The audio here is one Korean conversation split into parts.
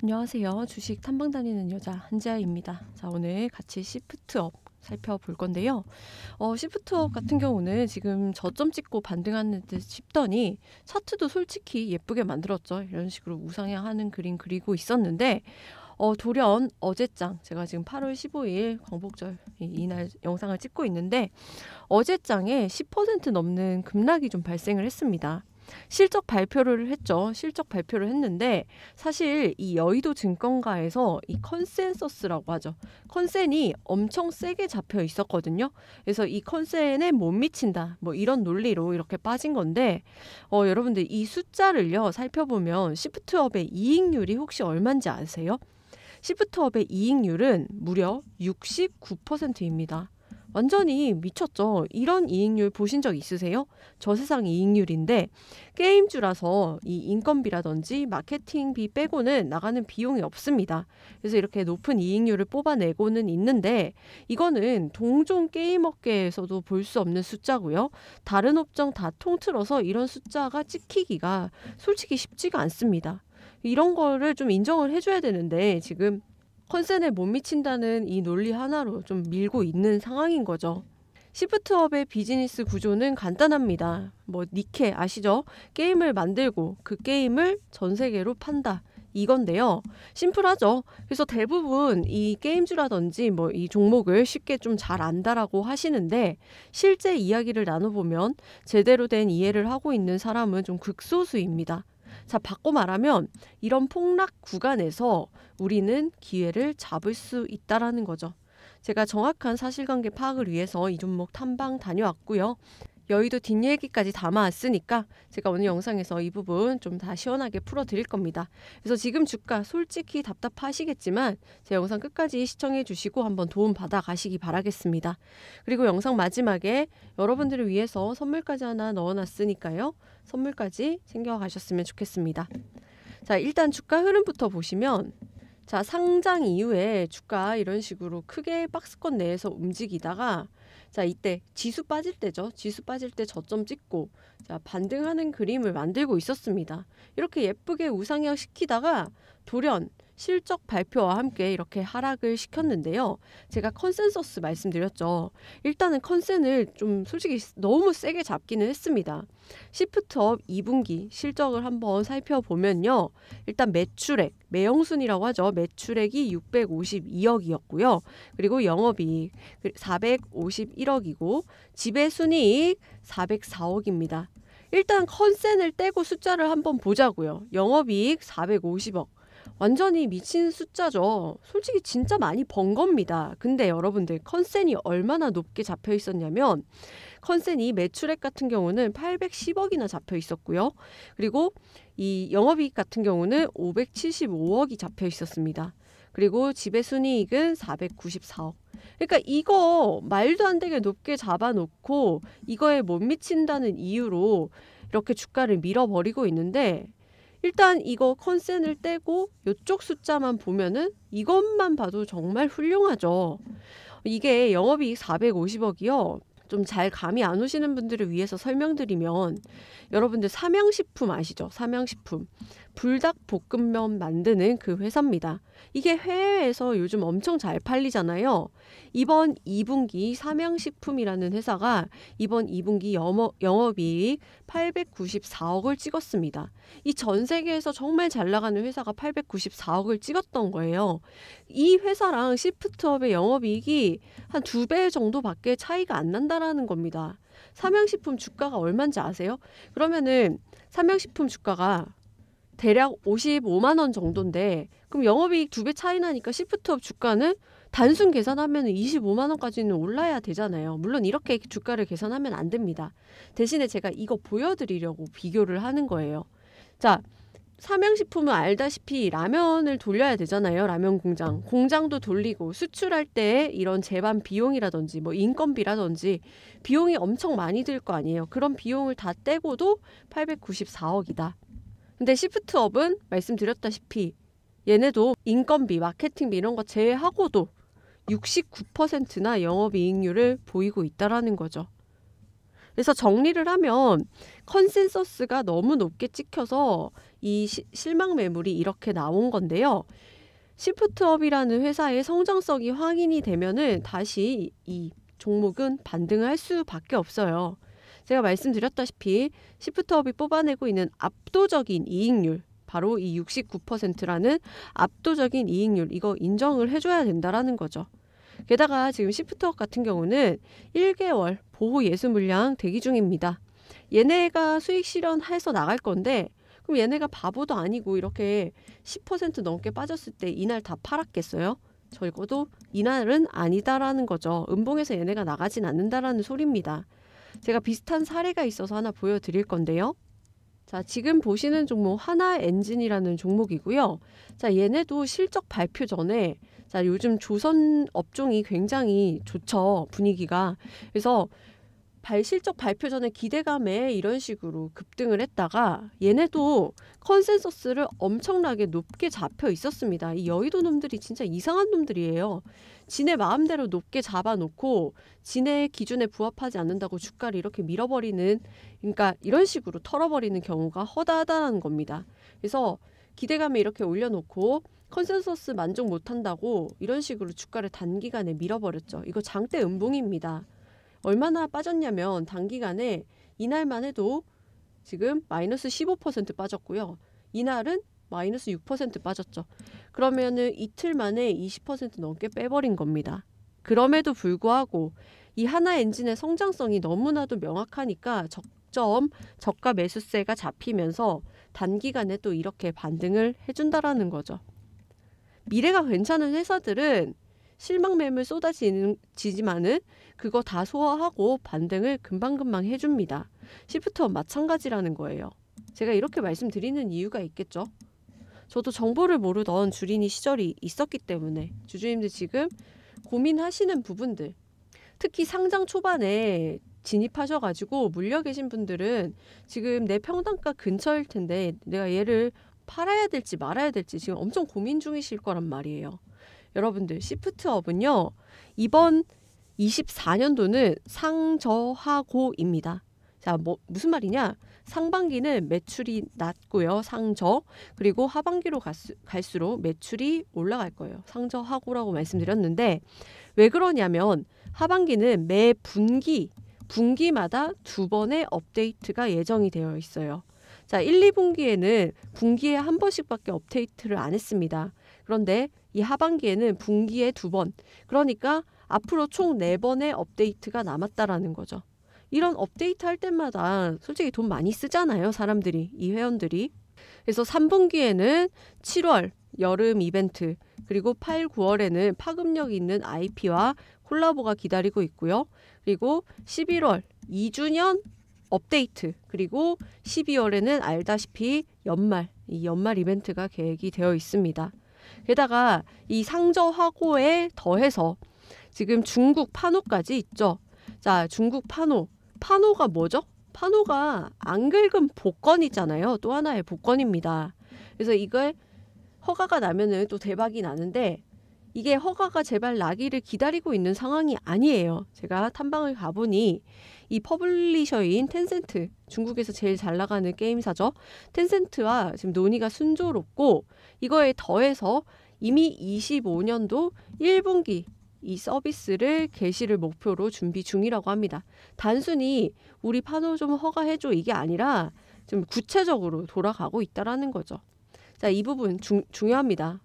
안녕하세요. 주식 탐방 다니는 여자 한지아입니다. 자, 오늘 같이 시프트업 살펴볼 건데요. 어, 시프트업 같은 경우는 지금 저점 찍고 반등하는 듯 싶더니 차트도 솔직히 예쁘게 만들었죠. 이런 식으로 우상향하는 그림 그리고 있었는데 어, 돌연 어제장 제가 지금 8월 15일 광복절 이날 영상을 찍고 있는데 어제장에 10% 넘는 급락이 좀 발생을 했습니다. 실적 발표를 했죠. 실적 발표를 했는데 사실 이 여의도 증권가에서 이 컨센서스라고 하죠. 컨센이 엄청 세게 잡혀 있었거든요. 그래서 이 컨센에 못 미친다. 뭐 이런 논리로 이렇게 빠진 건데 어 여러분들 이 숫자를요. 살펴보면 시프트업의 이익률이 혹시 얼마인지 아세요? 시프트업의 이익률은 무려 69%입니다. 완전히 미쳤죠. 이런 이익률 보신 적 있으세요? 저 세상 이익률인데 게임주라서 이 인건비라든지 마케팅비 빼고는 나가는 비용이 없습니다. 그래서 이렇게 높은 이익률을 뽑아내고는 있는데 이거는 동종 게임 업계에서도 볼 수 없는 숫자고요. 다른 업종 다 통틀어서 이런 숫자가 찍히기가 솔직히 쉽지가 않습니다. 이런 거를 좀 인정을 해줘야 되는데 지금 컨센에 못 미친다는 이 논리 하나로 좀 밀고 있는 상황인 거죠. 시프트업의 비즈니스 구조는 간단합니다. 뭐 니케 아시죠? 게임을 만들고 그 게임을 전 세계로 판다. 이건데요. 심플하죠. 그래서 대부분 이 게임주라든지 뭐 이 종목을 쉽게 좀 잘 안다라고 하시는데 실제 이야기를 나눠보면 제대로 된 이해를 하고 있는 사람은 좀 극소수입니다. 자, 바꿔 말하면 이런 폭락 구간에서 우리는 기회를 잡을 수 있다라는 거죠. 제가 정확한 사실관계 파악을 위해서 이 종목 탐방 다녀왔고요. 여의도 뒷얘기까지 담아왔으니까 제가 오늘 영상에서 이 부분 좀 다 시원하게 풀어드릴 겁니다. 그래서 지금 주가 솔직히 답답하시겠지만 제 영상 끝까지 시청해 주시고 한번 도움 받아 가시기 바라겠습니다. 그리고 영상 마지막에 여러분들을 위해서 선물까지 하나 넣어놨으니까요. 선물까지 챙겨가셨으면 좋겠습니다. 자 일단 주가 흐름부터 보시면 자, 상장 이후에 주가 이런 식으로 크게 박스권 내에서 움직이다가 자, 이때 지수 빠질 때죠. 지수 빠질 때 저점 찍고 자, 반등하는 그림을 만들고 있었습니다. 이렇게 예쁘게 우상향 시키다가 돌연 실적 발표와 함께 이렇게 하락을 시켰는데요. 제가 컨센서스 말씀드렸죠. 일단은 컨센을 좀 솔직히 너무 세게 잡기는 했습니다. 시프트업 2분기 실적을 한번 살펴보면요. 일단 매출액, 매영순이라고 하죠. 매출액이 652억이었고요. 그리고 영업이익 451억이고 지배순이익 404억입니다. 일단 컨센을 떼고 숫자를 한번 보자고요. 영업이익 450억, 완전히 미친 숫자죠. 솔직히 진짜 많이 번 겁니다. 근데 여러분들 컨센이 얼마나 높게 잡혀 있었냐면 컨센이 매출액 같은 경우는 810억이나 잡혀 있었고요. 그리고 이 영업이익 같은 경우는 575억이 잡혀 있었습니다. 그리고 지배순이익은 494억. 그러니까 이거 말도 안 되게 높게 잡아놓고 이거에 못 미친다는 이유로 이렇게 주가를 밀어버리고 있는데 일단 이거 컨센을 떼고 이쪽 숫자만 보면은 이것만 봐도 정말 훌륭하죠. 이게 영업이익 450억이요. 좀 잘 감이 안 오시는 분들을 위해서 설명드리면 여러분들 삼양식품 아시죠? 삼양식품. 불닭볶음면 만드는 그 회사입니다. 이게 해외에서 요즘 엄청 잘 팔리잖아요. 이번 2분기 삼양식품이라는 회사가 이번 2분기 영업이익 894억을 찍었습니다. 이 전 세계에서 정말 잘 나가는 회사가 894억을 찍었던 거예요. 이 회사랑 시프트업의 영업이익이 한 두 배 정도밖에 차이가 안 난다라는 겁니다. 삼양식품 주가가 얼마인지 아세요? 그러면은 삼양식품 주가가 대략 55만 원 정도인데 그럼 영업이익 두 배 차이 나니까 시프트업 주가는 단순 계산하면 25만 원까지는 올라야 되잖아요. 물론 이렇게 주가를 계산하면 안 됩니다. 대신에 제가 이거 보여드리려고 비교를 하는 거예요. 자, 삼양식품은 알다시피 라면을 돌려야 되잖아요. 라면 공장. 공장도 돌리고 수출할 때 이런 재반 비용이라든지 뭐 인건비라든지 비용이 엄청 많이 들 거 아니에요. 그런 비용을 다 떼고도 894억이다. 근데 시프트업은 말씀드렸다시피 얘네도 인건비, 마케팅비 이런 거 제외하고도 69%나 영업이익률을 보이고 있다라는 거죠. 그래서 정리를 하면 컨센서스가 너무 높게 찍혀서 이 시, 실망 매물이 이렇게 나온 건데요. 시프트업이라는 회사의 성장성이 확인이 되면은 다시 이 종목은 반등할 을 수밖에 없어요. 제가 말씀드렸다시피 시프트업이 뽑아내고 있는 압도적인 이익률 바로 이 69%라는 압도적인 이익률 이거 인정을 해줘야 된다라는 거죠. 게다가 지금 시프트업 같은 경우는 1개월 보호 예수 물량 대기 중입니다. 얘네가 수익 실현해서 나갈 건데 그럼 얘네가 바보도 아니고 이렇게 10% 넘게 빠졌을 때 이날 다 팔았겠어요? 적어도 이날은 아니다라는 거죠. 음봉에서 얘네가 나가진 않는다라는 소리입니다. 제가 비슷한 사례가 있어서 하나 보여드릴 건데요. 자, 지금 보시는 종목 하나 엔진이라는 종목이고요. 자, 얘네도 실적 발표 전에 자, 요즘 조선 업종이 굉장히 좋죠. 분위기가. 그래서 발 실적 발표 전에 기대감에 이런 식으로 급등을 했다가 얘네도 컨센서스를 엄청나게 높게 잡혀 있었습니다. 이 여의도 놈들이 진짜 이상한 놈들이에요. 지네 마음대로 높게 잡아놓고 지네 기준에 부합하지 않는다고 주가를 이렇게 밀어버리는 그러니까 이런 식으로 털어버리는 경우가 허다하다는 겁니다. 그래서 기대감에 이렇게 올려놓고 컨센서스 만족 못한다고 이런 식으로 주가를 단기간에 밀어버렸죠. 이거 장대 음봉입니다. 얼마나 빠졌냐면 단기간에 이날만 해도 지금 마이너스 15% 빠졌고요. 이날은 마이너스 6% 빠졌죠. 그러면은 이틀 만에 20% 넘게 빼버린 겁니다. 그럼에도 불구하고 이 하나 엔진의 성장성이 너무나도 명확하니까 적점 저가 매수세가 잡히면서 단기간에 또 이렇게 반등을 해준다라는 거죠. 미래가 괜찮은 회사들은 실망매물 쏟아지지만은 그거 다 소화하고 반등을 금방금방 해줍니다. 시프트업 마찬가지라는 거예요. 제가 이렇게 말씀드리는 이유가 있겠죠. 저도 정보를 모르던 주린이 시절이 있었기 때문에 주주님들 지금 고민하시는 부분들 특히 상장 초반에 진입하셔가지고 물려 계신 분들은 지금 내평단가 근처일 텐데 내가 얘를 팔아야 될지 말아야 될지 지금 엄청 고민 중이실 거란 말이에요. 여러분들 시프트업은요. 이번 24년도는 상저하고입니다. 자, 뭐, 무슨 말이냐? 상반기는 매출이 낮고요. 상저. 그리고 하반기로 갈수, 갈수록 매출이 올라갈 거예요. 상저하고라고 말씀드렸는데 왜 그러냐면 하반기는 매 분기 분기마다 두 번의 업데이트가 예정이 되어 있어요. 자, 1, 2분기에는 분기에 한 번씩밖에 업데이트를 안 했습니다. 그런데 이 하반기에는 분기에 두 번, 그러니까 앞으로 총 네 번의 업데이트가 남았다라는 거죠. 이런 업데이트 할 때마다 솔직히 돈 많이 쓰잖아요, 사람들이, 이 회원들이. 그래서 3분기에는 7월 여름 이벤트, 그리고 8, 9월에는 파급력 있는 IP와 콜라보가 기다리고 있고요. 그리고 11월 2주년 업데이트, 그리고 12월에는 알다시피 연말, 이 연말 이벤트가 계획이 되어 있습니다. 게다가 이 상저화고에 더해서 지금 중국 판호까지 있죠. 자, 중국 판호. 판호가 뭐죠? 판호가안 긁은 복권이잖아요. 또 하나의 복권입니다. 그래서 이걸 허가가 나면은 또 대박이 나는데 이게 허가가 제발 나기를 기다리고 있는 상황이 아니에요. 제가 탐방을 가보니 이 퍼블리셔인 텐센트, 중국에서 제일 잘 나가는 게임사죠. 텐센트와 지금 논의가 순조롭고 이거에 더해서 이미 25년도 1분기 이 서비스를 개시를 목표로 준비 중이라고 합니다. 단순히 우리 파노 좀 허가해줘 이게 아니라 좀 구체적으로 돌아가고 있다라는 거죠. 자, 이 부분 중, 중요합니다.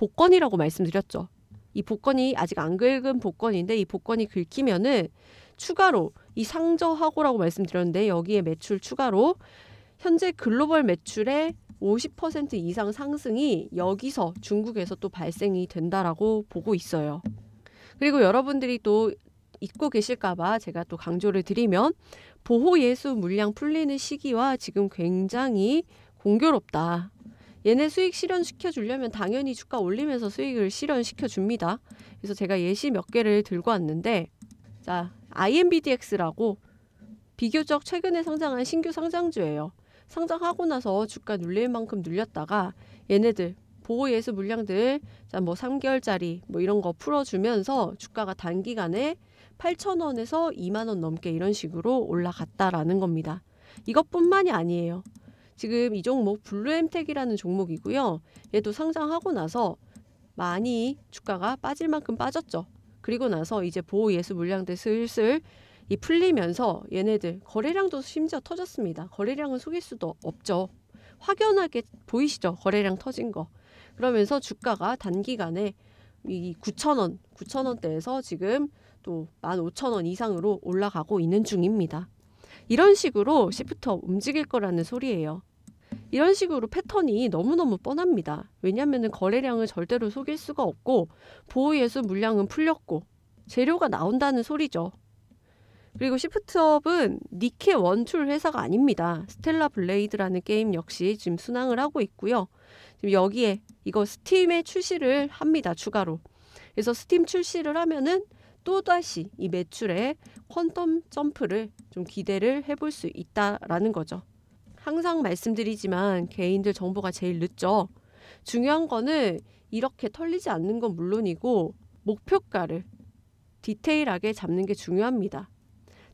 복권이라고 말씀드렸죠. 이 복권이 아직 안 긁은 복권인데 이 복권이 긁히면은 추가로 이 상저하고라고 말씀드렸는데 여기에 매출 추가로 현재 글로벌 매출의 50% 이상 상승이 여기서 중국에서 또 발생이 된다라고 보고 있어요. 그리고 여러분들이 또 잊고 계실까봐 제가 또 강조를 드리면 보호 예수 물량 풀리는 시기와 지금 굉장히 공교롭다. 얘네 수익 실현시켜 주려면 당연히 주가 올리면서 수익을 실현시켜 줍니다. 그래서 제가 예시 몇 개를 들고 왔는데 자, IMBDX라고 비교적 최근에 상장한 신규 상장주예요. 상장하고 나서 주가 눌릴 만큼 눌렸다가 얘네들 보호 예수 물량들 자뭐 3개월짜리 뭐 이런 거 풀어주면서 주가가 단기간에 8,000원에서 2만 원 넘게 이런 식으로 올라갔다라는 겁니다. 이것뿐만이 아니에요. 지금 이 종목 블루엠텍이라는 종목이고요. 얘도 상장하고 나서 많이 주가가 빠질 만큼 빠졌죠. 그리고 나서 이제 보호 예수 물량대 슬슬 이 풀리면서 얘네들 거래량도 심지어 터졌습니다. 거래량은 속일 수도 없죠. 확연하게 보이시죠? 거래량 터진 거. 그러면서 주가가 단기간에 이 9,000원, 9,000원대에서 지금 또 15,000원 이상으로 올라가고 있는 중입니다. 이런 식으로 시프터 움직일 거라는 소리예요. 이런 식으로 패턴이 너무너무 뻔합니다. 왜냐하면 거래량을 절대로 속일 수가 없고 보호예수 물량은 풀렸고 재료가 나온다는 소리죠. 그리고 시프트업은 니케 원출 회사가 아닙니다. 스텔라 블레이드라는 게임 역시 지금 순항을 하고 있고요. 지금 여기에 이거 스팀에 출시를 합니다. 추가로. 그래서 스팀 출시를 하면은 또다시 이매출의 퀀텀 점프를 좀 기대를 해볼 수 있다라는 거죠. 항상 말씀드리지만 개인들 정보가 제일 늦죠. 중요한 거는 이렇게 털리지 않는 건 물론이고 목표가를 디테일하게 잡는 게 중요합니다.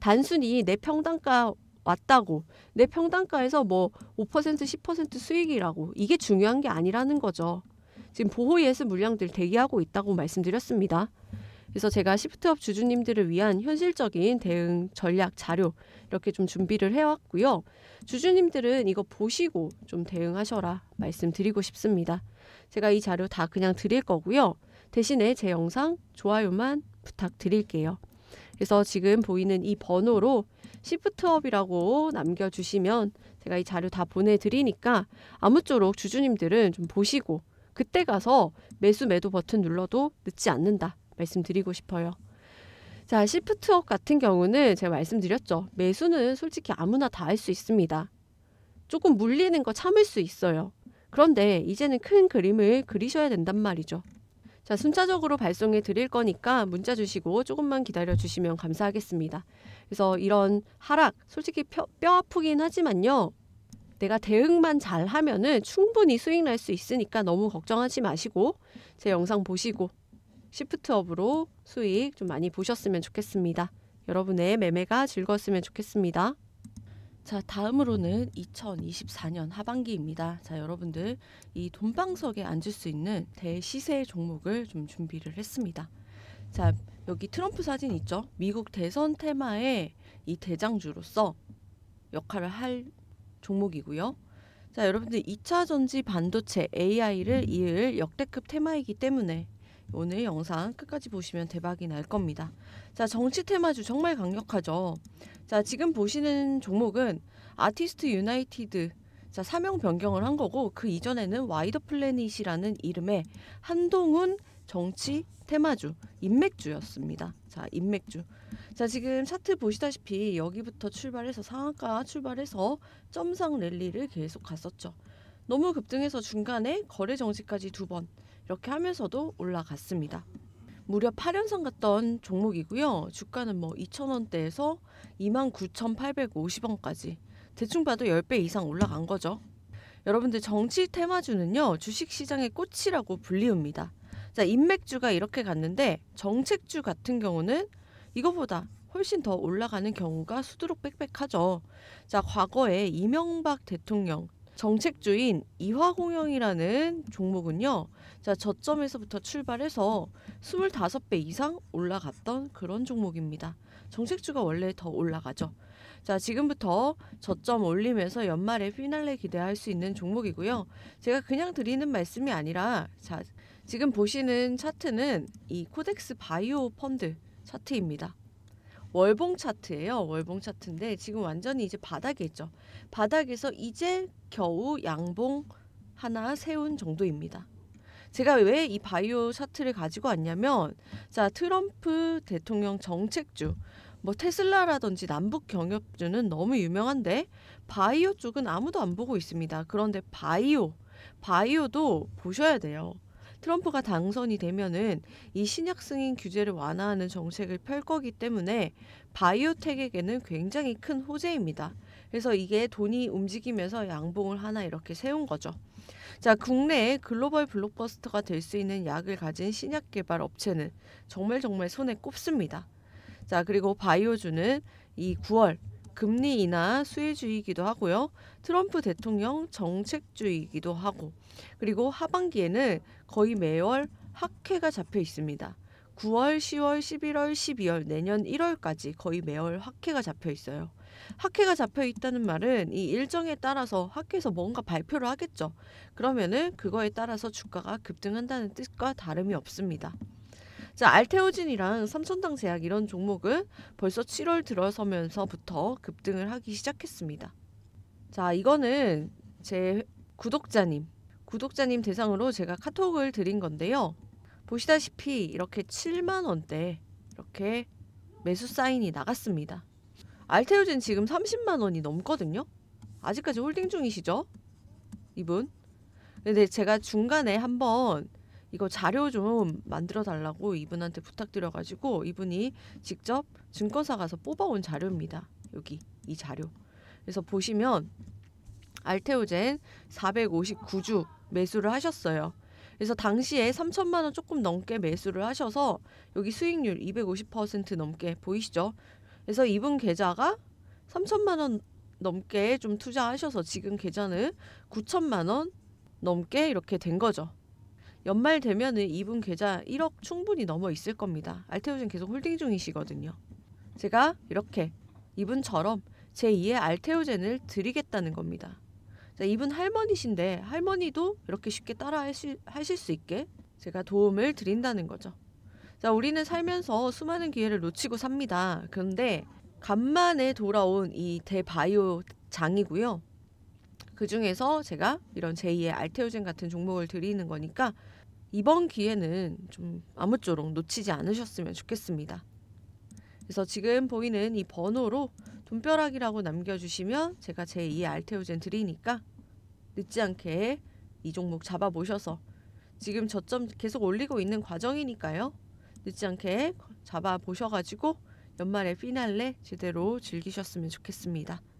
단순히 내 평당가 왔다고 내 평당가에서 뭐5% 10% 수익이라고 이게 중요한 게 아니라는 거죠. 지금 보호예스 물량들 대기하고 있다고 말씀드렸습니다. 그래서 제가 시프트업 주주님들을 위한 현실적인 대응 전략 자료 이렇게 좀 준비를 해왔고요. 주주님들은 이거 보시고 좀 대응하셔라 말씀드리고 싶습니다. 제가 이 자료 다 그냥 드릴 거고요. 대신에 제 영상 좋아요만 부탁드릴게요. 그래서 지금 보이는 이 번호로 시프트업이라고 남겨주시면 제가 이 자료 다 보내드리니까 아무쪼록 주주님들은 좀 보시고 그때 가서 매수 매도 버튼 눌러도 늦지 않는다. 말씀드리고 싶어요. 자, 시프트업 같은 경우는 제가 말씀드렸죠. 매수는 솔직히 아무나 다 할 수 있습니다. 조금 물리는 거 참을 수 있어요. 그런데 이제는 큰 그림을 그리셔야 된단 말이죠. 자, 순차적으로 발송해 드릴 거니까 문자 주시고 조금만 기다려 주시면 감사하겠습니다. 그래서 이런 하락, 솔직히 뼈, 뼈 아프긴 하지만요. 내가 대응만 잘 하면은 충분히 수익 날 수 있으니까 너무 걱정하지 마시고 제 영상 보시고 시프트업으로 수익 좀 많이 보셨으면 좋겠습니다. 여러분의 매매가 즐거웠으면 좋겠습니다. 자, 다음으로는 2024년 하반기입니다. 자, 여러분들 이 돈방석에 앉을 수 있는 대시세 종목을 좀 준비를 했습니다. 자, 여기 트럼프 사진 있죠? 미국 대선 테마의 이 대장주로서 역할을 할 종목이고요. 자, 여러분들 2차 전지 반도체 AI를 이을 역대급 테마이기 때문에 오늘 영상 끝까지 보시면 대박이 날 겁니다. 자, 정치 테마주 정말 강력하죠. 자, 지금 보시는 종목은 아티스트 유나이티드 자, 사명 변경을 한 거고 그 이전에는 와이더 플래닛이라는 이름의 한동훈 정치 테마주 인맥주였습니다. 자, 인맥주. 자, 지금 차트 보시다시피 여기부터 출발해서 상한가 출발해서 점상 랠리를 계속 갔었죠. 너무 급등해서 중간에 거래 정지까지 두 번. 이렇게 하면서도 올라갔습니다. 무려 8연승 갔던 종목이고요. 주가는 뭐 2,000원대에서 29,850원까지 대충 봐도 10배 이상 올라간 거죠. 여러분들 정치 테마주는요. 주식시장의 꽃이라고 불리웁니다. 자, 인맥주가 이렇게 갔는데 정책주 같은 경우는 이거보다 훨씬 더 올라가는 경우가 수두룩 빽빽하죠. 자, 과거에 이명박 대통령 정책주인 이화공영이라는 종목은요. 자, 저점에서부터 출발해서 25배 이상 올라갔던 그런 종목입니다. 정책주가 원래 더 올라가죠. 자, 지금부터 저점 올리면서 연말에 피날레 기대할 수 있는 종목이고요. 제가 그냥 드리는 말씀이 아니라 자, 지금 보시는 차트는 이 코덱스 바이오 펀드 차트입니다. 월봉 차트예요. 월봉 차트인데 지금 완전히 이제 바닥에 있죠. 바닥에서 이제 겨우 양봉 하나 세운 정도입니다. 제가 왜 이 바이오 차트를 가지고 왔냐면 자 트럼프 대통령 정책주 뭐 테슬라라든지 남북 경협주는 너무 유명한데 바이오 쪽은 아무도 안 보고 있습니다. 그런데 바이오 바이오도 보셔야 돼요. 트럼프가 당선이 되면은 이 신약 승인 규제를 완화하는 정책을 펼 거기 때문에 바이오텍에게는 굉장히 큰 호재입니다. 그래서 이게 돈이 움직이면서 양봉을 하나 이렇게 세운 거죠. 자, 국내에 글로벌 블록버스터가 될 수 있는 약을 가진 신약 개발 업체는 정말 정말 손에 꼽습니다. 자, 그리고 바이오주는 이 9월 금리 인하 수혜주의이기도 하고요. 트럼프 대통령 정책주의이기도 하고 그리고 하반기에는 거의 매월 학회가 잡혀 있습니다. 9월, 10월, 11월, 12월, 내년 1월까지 거의 매월 학회가 잡혀 있어요. 학회가 잡혀 있다는 말은 이 일정에 따라서 학회에서 뭔가 발표를 하겠죠. 그러면은 그거에 따라서 주가가 급등한다는 뜻과 다름이 없습니다. 자, 알테오진이랑 삼천당 제약 이런 종목은 벌써 7월 들어서면서부터 급등을 하기 시작했습니다. 자, 이거는 제 구독자님, 구독자님 대상으로 제가 카톡을 드린 건데요. 보시다시피 이렇게 7만 원대 이렇게 매수 사인이 나갔습니다. 알테오진 지금 30만 원이 넘거든요. 아직까지 홀딩 중이시죠? 이분. 근데 제가 중간에 한번 이거 자료 좀 만들어 달라고 이분한테 부탁드려 가지고 이분이 직접 증권사 가서 뽑아온 자료입니다. 여기 이 자료. 그래서 보시면 알테오젠 459주 매수를 하셨어요. 그래서 당시에 3천만 원 조금 넘게 매수를 하셔서 여기 수익률 250% 넘게 보이시죠? 그래서 이분 계좌가 3천만 원 넘게 좀 투자하셔서 지금 계좌는 9천만 원 넘게 이렇게 된 거죠. 연말 되면은 이분 계좌 1억 충분히 넘어 있을 겁니다. 알테오젠 계속 홀딩 중이시거든요. 제가 이렇게 이분처럼 제2의 알테오젠을 드리겠다는 겁니다. 자, 이분 할머니신데 할머니도 이렇게 쉽게 따라 하실, 수 있게 제가 도움을 드린다는 거죠. 자, 우리는 살면서 수많은 기회를 놓치고 삽니다. 그런데 간만에 돌아온 이 대바이오 장이고요. 그 중에서 제가 이런 제2의 알테오젠 같은 종목을 드리는 거니까 이번 기회는 좀 아무쪼록 놓치지 않으셨으면 좋겠습니다. 그래서 지금 보이는 이 번호로 돈벼락이라고 남겨주시면 제가 제2의 알테오젠 드리니까 늦지 않게 이 종목 잡아보셔서 지금 저점 계속 올리고 있는 과정이니까요. 늦지 않게 잡아보셔가지고 연말에 피날레 제대로 즐기셨으면 좋겠습니다.